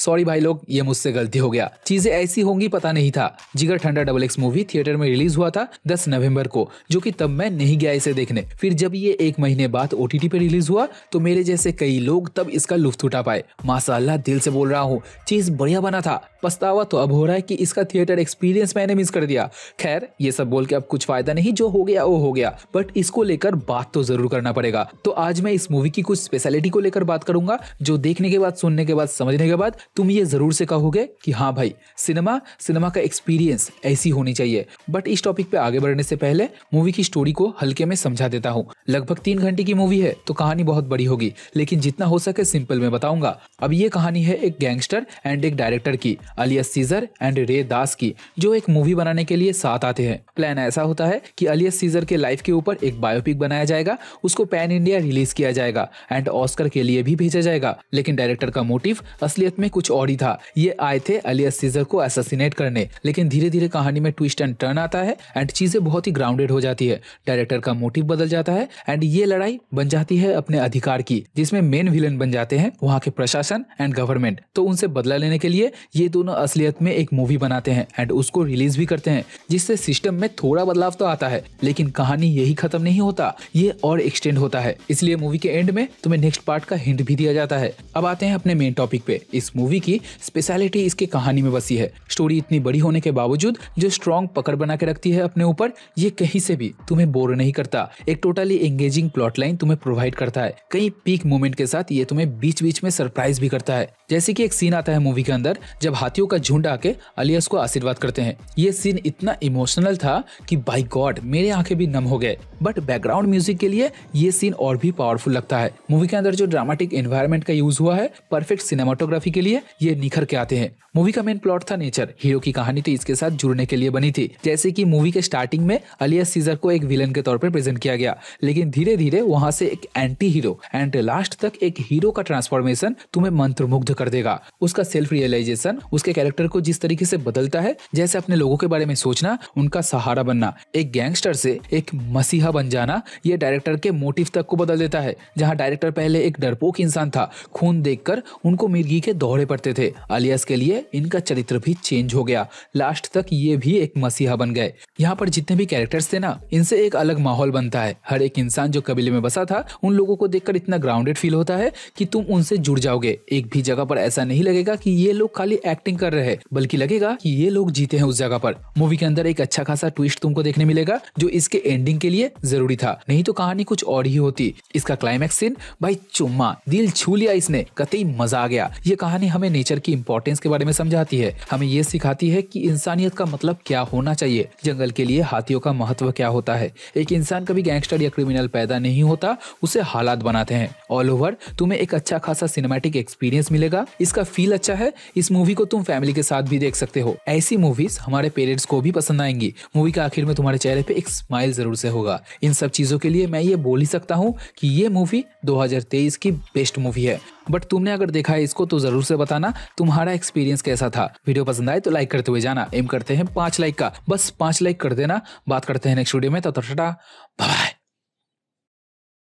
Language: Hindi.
सॉरी भाई लोग ये मुझसे गलती हो गया चीजें ऐसी होंगी पता नहीं था Jigarthanda double X movie theatre में रिलीज हुआ था दस नवम्बर को जो की तब मैं नहीं गया इसे देखने फिर जब ये एक महीने बाद ओ पे रिलीज हुआ तो मेरे जैसे कई लोग तब इसका लुफ्त उठा पाए माशाला दिल से बोल रहा हूँ चीज बढ़िया बना था पछतावा तो अब हो रहा है कि इसका थिएटर एक्सपीरियंस मैंने मिस कर दिया खैर ये सब बोल के अब कुछ फायदा नहीं जो हो गया वो हो गया बट इसको लेकर बात तो जरूर करना पड़ेगा तो आज मैं इस मूवी की कुछ स्पेशलिटी को लेकर बात करूंगा जो देखने के बाद सुनने के बाद समझने के बाद तुम ये ज़रूर से कहोगे कि हाँ भाई सिनेमा सिनेमा का एक्सपीरियंस ऐसी होनी चाहिए बट इस टॉपिक पे आगे बढ़ने से पहले मूवी की स्टोरी को हल्के में समझा देता हूँ लगभग तीन घंटे की मूवी है तो कहानी बहुत बड़ी होगी लेकिन जितना हो सके सिंपल में बताऊंगा अब ये कहानी है एक गैंगस्टर एंड एक डायरेक्टर की alias Caesar and Ray Das की जो एक मूवी बनाने के लिए साथ आते हैं प्लान ऐसा होता है की अलियस सीजर के लाइफ के ऊपर एक बायोपिक बनाया जाएगा उसको पैन इंडिया रिलीज किया जाएगा एंड ऑस्कर के लिए भी भेजा जाएगा लेकिन डायरेक्टर का मोटिव असलियत में कुछ कुछ और ही था ये आए थे अलियस सीजर को एसासिनेट करने लेकिन धीरे धीरे कहानी में ट्विस्ट एंड टर्न आता है एंड चीजें बहुत ही ग्राउंडेड हो जाती है डायरेक्टर का मोटिव बदल जाता है एंड ये लड़ाई बन जाती है अपने अधिकार की जिसमें मेन विलन बन जाते हैं वहाँ के प्रशासन एंड गवर्नमेंट तो उनसे बदला लेने के लिए ये दोनों असलियत में एक मूवी बनाते हैं एंड उसको रिलीज भी करते हैं जिससे सिस्टम में थोड़ा बदलाव तो आता है लेकिन कहानी यही खत्म नहीं होता ये और एक्सटेंड होता है इसलिए मूवी के एंड में तुम्हें नेक्स्ट पार्ट का हिंट भी दिया जाता है अब आते हैं अपने मेन टॉपिक पे इस मूवी मूवी की स्पेशलिटी इसकी कहानी में बसी है स्टोरी इतनी बड़ी होने के बावजूद जो स्ट्रॉन्ग पकड़ बना के रखती है अपने ऊपर ये कहीं से भी तुम्हें बोर नहीं करता एक टोटली एंगेजिंग प्लॉट लाइन तुम्हें प्रोवाइड करता है कई पीक मोमेंट के साथ ये तुम्हें बीच बीच में सरप्राइज भी करता है जैसे की एक सीन आता है मूवी के अंदर जब हाथियों का झुंड आके अलियस को आशीर्वाद करते हैं ये सीन इतना इमोशनल था कि बाई गॉड मेरे आंखें भी नम हो गए बट बैकग्राउंड म्यूजिक के लिए ये सीन और भी पावरफुल लगता है मूवी के अंदर जो ड्रामेटिक एनवायरमेंट का यूज हुआ है परफेक्ट सिनेमाटोग्राफी के लिए है ये निखर के आते हैं मूवी का मेन प्लॉट था नेचर हीरो की कहानी तो इसके साथ जुड़ने के लिए बनी थी जैसे कि मूवी के स्टार्टिंग में अलिया सीजर को एक विलन के तौर पर प्रेजेंट किया गया लेकिन धीरे धीरे वहाँ से एक एंटी हीरो एंड लास्ट तक एक हीरो का ट्रांसफॉर्मेशन तुम्हें मुग्ध कर देगा उसका सेल्फ रियलाइजेशन उसके कैरेक्टर को जिस तरीके से बदलता है जैसे अपने लोगों के बारे में सोचना उनका सहारा बनना एक गैंगस्टर से एक मसीहा बन जाना ये डायरेक्टर के मोटिव तक को बदल देता है जहाँ डायरेक्टर पहले एक डरपोक इंसान था खून देखकर उनको मिर्गी के दौरे पड़ते थे अलियास के लिए इनका चरित्र भी चेंज हो गया लास्ट तक ये भी एक मसीहा बन गए यहाँ पर जितने भी कैरेक्टर्स थे ना इनसे एक अलग माहौल बनता है हर एक इंसान जो कबीले में बसा था उन लोगों को देखकर इतना ग्राउंडेड फील होता है कि तुम उनसे जुड़ जाओगे एक भी जगह पर ऐसा नहीं लगेगा कि ये लोग खाली एक्टिंग कर रहे हैं बल्कि लगेगा कि ये लोग जीते हैं उस जगह पर मूवी के अंदर एक अच्छा खासा ट्विस्ट तुमको देखने मिलेगा जो इसके एंडिंग के लिए जरूरी था नहीं तो कहानी कुछ और ही होती इसका क्लाइमैक्स सीन भाई चुम्मा दिल छू लिया इसने कतई मजा आ गया ये कहानी हम हमें नेचर की इम्पोर्टेंस के बारे में समझाती है हमें ये सिखाती है कि इंसानियत का मतलब क्या होना चाहिए जंगल के लिए हाथियों का महत्व क्या होता है एक इंसान कभी गैंगस्टर या क्रिमिनल पैदा नहीं होता उसे हालात बनाते हैं ऑल ओवर तुम्हें एक अच्छा खासा सिनेमेटिक एक्सपीरियंस मिलेगा इसका फील अच्छा है इस मूवी को तुम फैमिली के साथ भी देख सकते हो ऐसी मूवीज हमारे पेरेंट्स को भी पसंद आएंगी मूवी का आखिर में तुम्हारे चेहरे पे एक स्माइल जरूर से होगा इन सब चीजों के लिए मैं ये बोल ही सकता हूँ कि ये मूवी 2023 की बेस्ट मूवी है बट तुमने अगर देखा है इसको तो जरूर से बताना तुम्हारा एक्सपीरियंस कैसा था वीडियो पसंद आए तो लाइक करते हुए जाना एम करते हैं पांच लाइक का बस पांच लाइक कर देना बात करते हैं नेक्स्ट वीडियो में तो तटा बाय